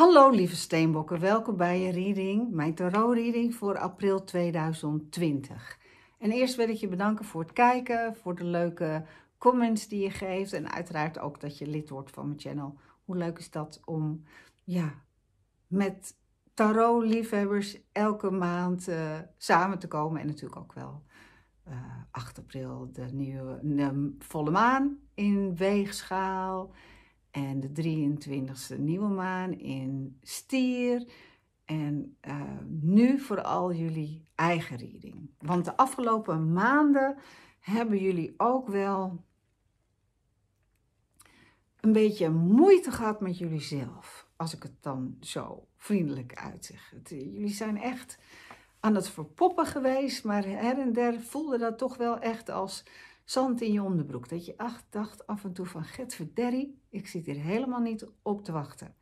Hallo lieve steenbokken, welkom bij je reading, mijn tarot reading voor april 2020. En eerst wil ik je bedanken voor het kijken, voor de leuke comments die je geeft en uiteraard ook dat je lid wordt van mijn channel. Hoe leuk is dat om ja, met tarot liefhebbers elke maand eh, samen te komen en natuurlijk ook wel 8 eh, april de nieuwe volle maan in weegschaal. En de 23e nieuwe maan in stier. En eh, nu vooral jullie eigen reading. Want de afgelopen maanden hebben jullie ook wel een beetje moeite gehad met jullie zelf. Als ik het dan zo vriendelijk uitzeg. Eh, jullie zijn echt aan het verpoppen geweest, maar her en der voelde dat toch wel echt als zand in je onderbroek. Dat je ach, dacht af en toe van getverderrie, ik zit hier helemaal niet op te wachten.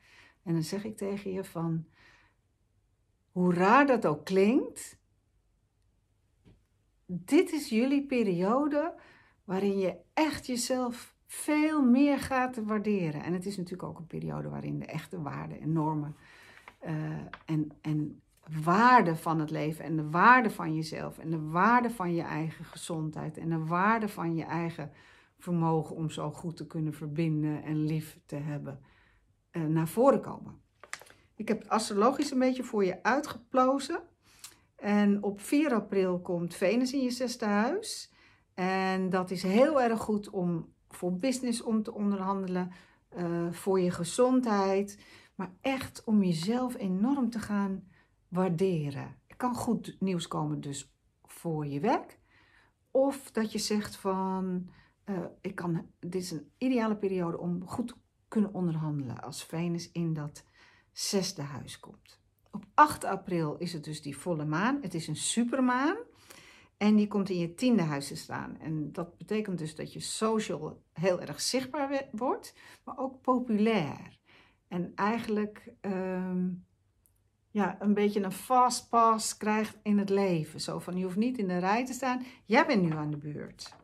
En dan zeg ik tegen je van, hoe raar dat ook klinkt, dit is jullie periode waarin je echt jezelf veel meer gaat waarderen. En het is natuurlijk ook een periode waarin de echte waarden en normen eh, en, en waarde van het leven en de waarde van jezelf en de waarde van je eigen gezondheid en de waarde van je eigen vermogen om zo goed te kunnen verbinden en lief te hebben eh, naar voren komen. Ik heb astrologisch een beetje voor je uitgeplozen. En op 4 april komt Venus in je zesde huis. En dat is heel erg goed om voor business om te onderhandelen, eh, voor je gezondheid, maar echt om jezelf enorm te gaan waarderen. Er kan goed nieuws komen dus voor je werk. Of dat je zegt van, eh, ik kan, dit is een ideale periode om goed te kunnen onderhandelen als Venus in dat zesde huis komt. Op 8 april is het dus die volle maan. Het is een supermaan. En die komt in je tiende huis te staan. En dat betekent dus dat je social heel erg zichtbaar wordt, maar ook populair. En eigenlijk ehm, ja, een beetje een fast pass krijgt in het leven. Zo van, je hoeft niet in de rij te staan. Jij bent nu aan de beurt.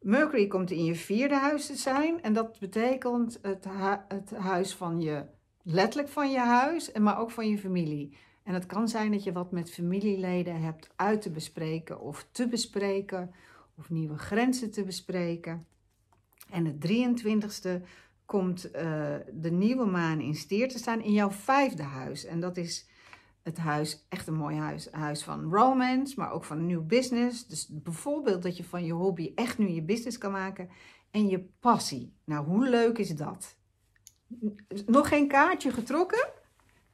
Mercury komt in je vierde huis te zijn. En dat betekent het, het huis van je, letterlijk van je huis, maar ook van je familie. En het kan zijn dat je wat met familieleden hebt uit te bespreken of te bespreken. Of nieuwe grenzen te bespreken. En het 23ste komt eh, de nieuwe maan in steer te staan in jouw vijfde huis. En dat is het huis, echt een mooi huis. huis van romance, maar ook van een nieuw business. Dus bijvoorbeeld dat je van je hobby echt nu je business kan maken. En je passie. Nou, hoe leuk is dat? Nog geen kaartje getrokken.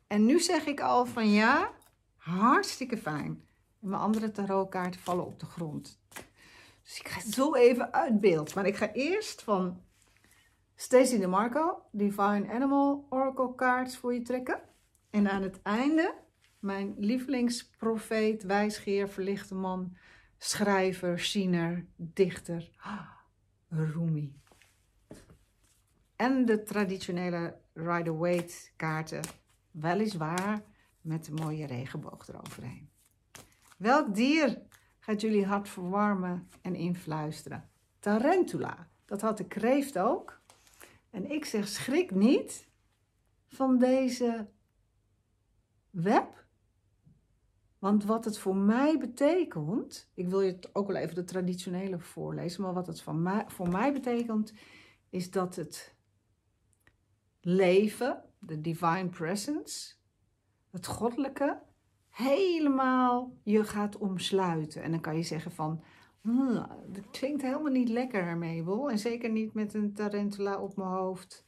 En nu zeg ik al van ja, hartstikke fijn. Mijn andere tarotkaarten vallen op de grond. Dus ik ga zo even uit beeld. Maar ik ga eerst van Stacy DeMarco, Divine Animal Oracle kaarts voor je trekken. En aan het einde mijn lievelingsprofeet, wijsgeer, verlichte man, schrijver, ziener, dichter, Rumi. En de traditionele Rider-Waite kaarten, weliswaar met een mooie regenboog eroverheen. Welk dier gaat jullie hart verwarmen en influisteren? Tarantula. Dat had de kreeft ook. En ik zeg: schrik niet van deze web. Want wat het voor mij betekent, ik wil je ook wel even de traditionele voorlezen, maar wat het van voor mij betekent, is dat het leven, de divine presence, het goddelijke, helemaal je gaat omsluiten. En dan kan je zeggen van, Hmm, dat klinkt helemaal niet lekker, Mabel. En zeker niet met een tarantula op mijn hoofd.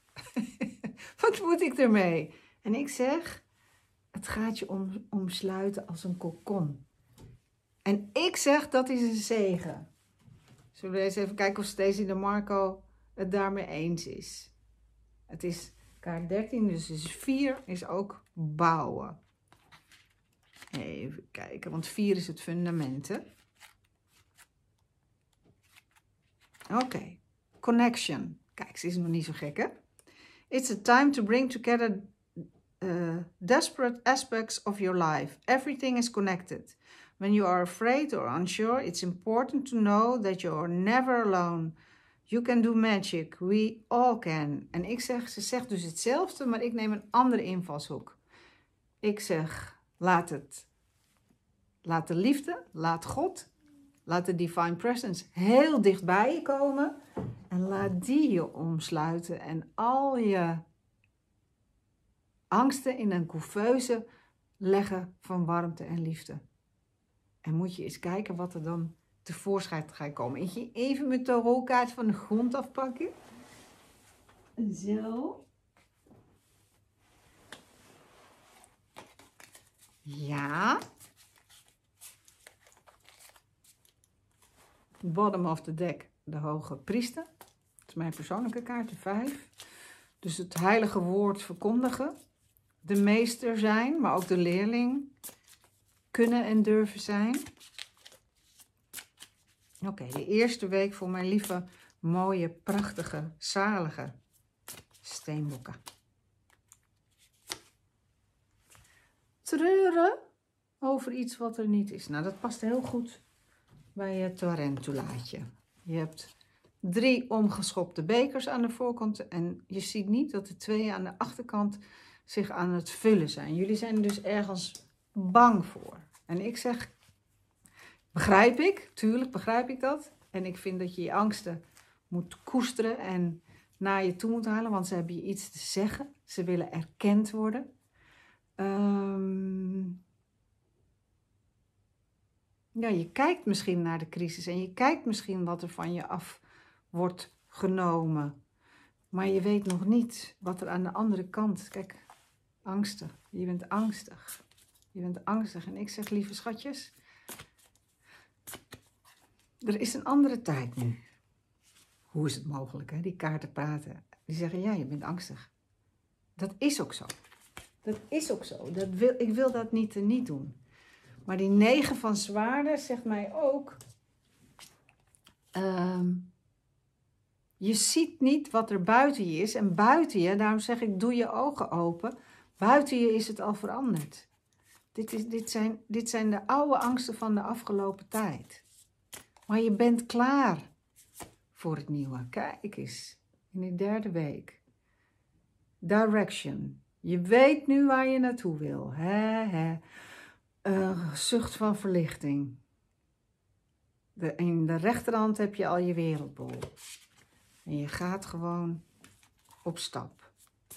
Wat moet ik ermee? En ik zeg, het gaat je om, omsluiten als een kokon. En ik zeg, dat is een zegen. Zullen we eens even kijken of Stacey de Marco het daarmee eens is. Het is kaart 13, dus is 4 is ook bouwen. Even kijken, want 4 is het fundament, Oké, connection. Kijk, ze is nog niet zo gek, hè? It's a time to bring together eh, desperate aspects of your life. Everything is connected. When you are afraid or unsure, it's important to know that you are never alone. You can do magic. We all can. En ik zeg, ze zegt dus hetzelfde, maar ik neem een andere invalshoek. Ik zeg, laat het. Laat de liefde, laat God Laat de divine presence heel dichtbij je komen en laat die je omsluiten en al je angsten in een couveuse leggen van warmte en liefde. En moet je eens kijken wat er dan tevoorschijn gaat komen. Ik ga even mijn tarotkaart van de grond afpakken. Zo. Ja, bottom of the deck de hoge priester. Dat is mijn persoonlijke kaart, de 5. Dus het heilige woord verkondigen. De meester zijn, maar ook de leerling kunnen en durven zijn. Oké, de eerste week voor mijn lieve, mooie, prachtige, zalige steenboeken. Treuren over iets wat er niet is. Nou, dat past heel goed bij je Tarentulaatje. Je hebt drie omgeschopte bekers aan de voorkant en je ziet niet dat de twee aan de achterkant zich aan het vullen zijn. Jullie zijn dus ergens bang voor. En ik zeg, begrijp ik, tuurlijk begrijp ik dat. En ik vind dat je je angsten moet koesteren en naar je toe moet halen, want ze hebben je iets te zeggen. Ze willen erkend worden. Ehm, ja, je kijkt misschien naar de crisis en je kijkt misschien wat er van je af wordt genomen. Maar je weet nog niet wat er aan de andere kant. Kijk, angstig. Je bent angstig. Je bent angstig. En ik zeg, lieve schatjes, er is een andere tijd nu. Hoe is het mogelijk, hè? Die kaarten praten. Die zeggen, ja, je bent angstig. Dat is ook zo. Dat is ook zo. Dat wil, ik wil dat niet eh, niet doen. Maar die negen van zwaarden zegt mij ook... Ehm, je ziet niet wat er buiten je is. En buiten je, daarom zeg ik, doe je ogen open. Buiten je is het al veranderd. Dit, is, dit, zijn, dit zijn de oude angsten van de afgelopen tijd. Maar je bent klaar voor het nieuwe. Kijk eens, in de derde week. Direction. Je weet nu waar je naartoe wil. He, een zucht van verlichting. De, in de rechterhand heb je al je wereldbol. En je gaat gewoon op stap.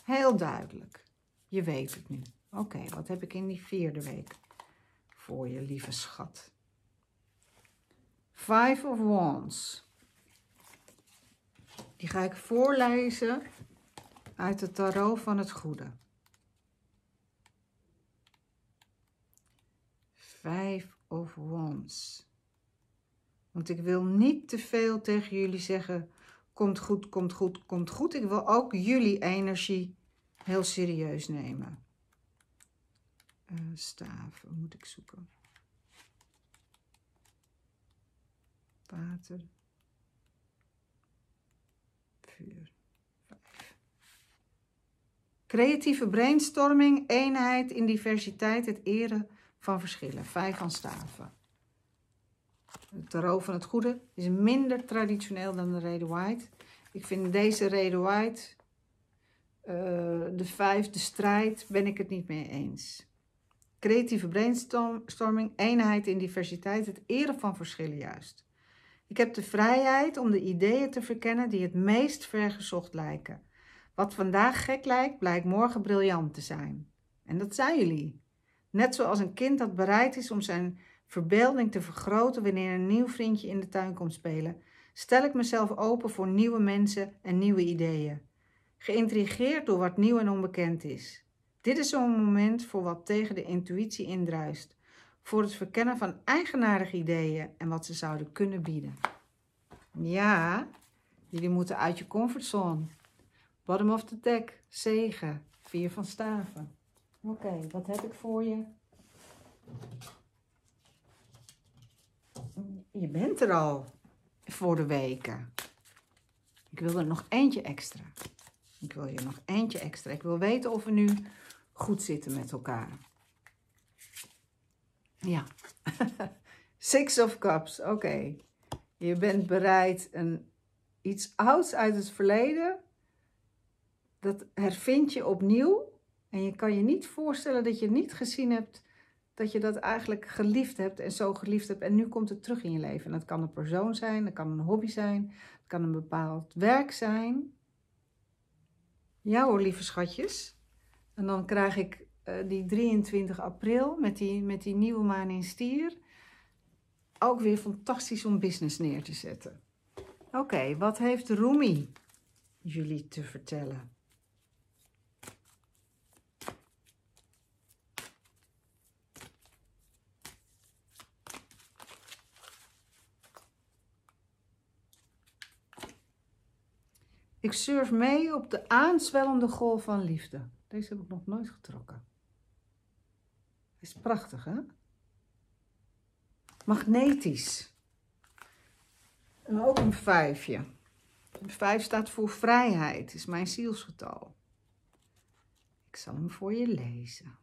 Heel duidelijk. Je weet het nu. Oké, wat heb ik in die vierde week voor je, lieve schat? Five of Wands. Die ga ik voorlezen uit het tarot van het goede. Five of Wands. Want ik wil niet te veel tegen jullie zeggen, komt goed, komt goed, komt goed. Ik wil ook jullie energie heel serieus nemen. Uh, staven moet ik zoeken. Water. Vuur. Vijf. Creatieve brainstorming, eenheid in diversiteit, het eren van verschillen. Vijf van staven. Het tarot van het goede is minder traditioneel dan de reden white. Ik vind deze reden white, eh, de vijf, de strijd, ben ik het niet mee eens. Creatieve brainstorming, eenheid in diversiteit, het eren van verschillen juist. Ik heb de vrijheid om de ideeën te verkennen die het meest vergezocht lijken. Wat vandaag gek lijkt, blijkt morgen briljant te zijn. En dat zijn jullie. Net zoals een kind dat bereid is om zijn verbeelding te vergroten wanneer een nieuw vriendje in de tuin komt spelen, stel ik mezelf open voor nieuwe mensen en nieuwe ideeën. Geïntrigeerd door wat nieuw en onbekend is. Dit is zo'n moment voor wat tegen de intuïtie indruist, voor het verkennen van eigenaardige ideeën en wat ze zouden kunnen bieden. Ja, jullie moeten uit je comfortzone. Bottom of the deck, zegen, vier van staven. Oké, wat heb ik voor je? Je bent er al voor de weken. Ik wil er nog eentje extra. Ik wil je nog eentje extra. Ik wil weten of we nu goed zitten met elkaar. Ja. Six of Cups, oké. Je bent bereid een, iets ouds uit het verleden. Dat hervind je opnieuw en je kan je niet voorstellen dat je niet gezien hebt dat je dat eigenlijk geliefd hebt en zo geliefd hebt. En nu komt het terug in je leven. En dat kan een persoon zijn, dat kan een hobby zijn, het kan een bepaald werk zijn. Ja hoor, lieve schatjes. En dan krijg ik eh, die 23 april met die, met die nieuwe maan in stier. Ook weer fantastisch om business neer te zetten. Oké, wat heeft Rumi jullie te vertellen? Ik surf mee op de aanswellende golf van liefde. Deze heb ik nog nooit getrokken. Is prachtig, hè? Magnetisch. En ook een vijfje. Een vijf staat voor vrijheid, is mijn zielsgetal. Ik zal hem voor je lezen.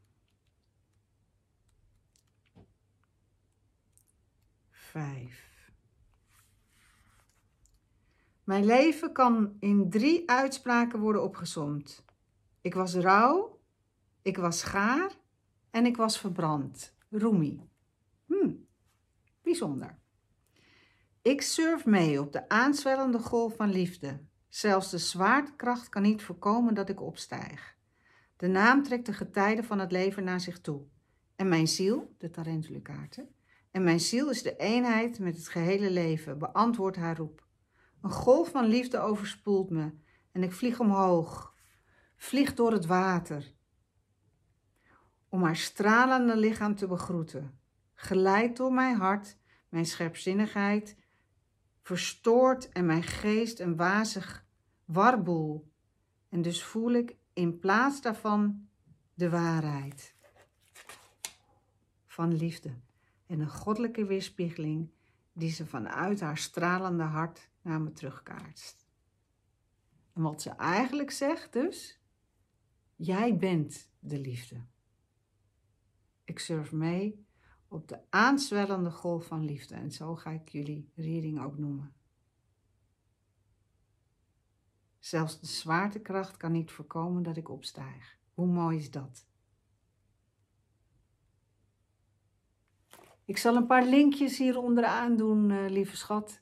Vijf. Mijn leven kan in drie uitspraken worden opgesomd. Ik was rauw, ik was gaar en ik was verbrand. Rumi. Hm, bijzonder. Ik surf mee op de aanswellende golf van liefde. Zelfs de zwaartekracht kan niet voorkomen dat ik opstijg. De naam trekt de getijden van het leven naar zich toe. En mijn ziel, de kaarten. en mijn ziel is de eenheid met het gehele leven, beantwoord haar roep. Een golf van liefde overspoelt me en ik vlieg omhoog, vlieg door het water, om haar stralende lichaam te begroeten, geleid door mijn hart, mijn scherpzinnigheid, verstoort en mijn geest een wazig warboel. En dus voel ik in plaats daarvan de waarheid van liefde en een goddelijke weerspiegeling die ze vanuit haar stralende hart naar me En wat ze eigenlijk zegt dus, jij bent de liefde. Ik surf mee op de aanswellende golf van liefde en zo ga ik jullie reading ook noemen. Zelfs de zwaartekracht kan niet voorkomen dat ik opstijg. Hoe mooi is dat? Ik zal een paar linkjes hieronder aandoen, eh, lieve schat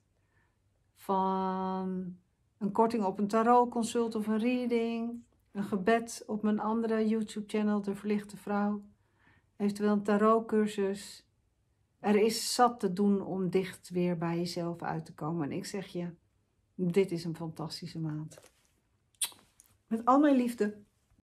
van een korting op een tarotconsult of een reading, een gebed op mijn andere YouTube-channel, De Verlichte Vrouw, eventueel een tarotcursus. Er is zat te doen om dicht weer bij jezelf uit te komen. En ik zeg je, dit is een fantastische maand. Met al mijn liefde.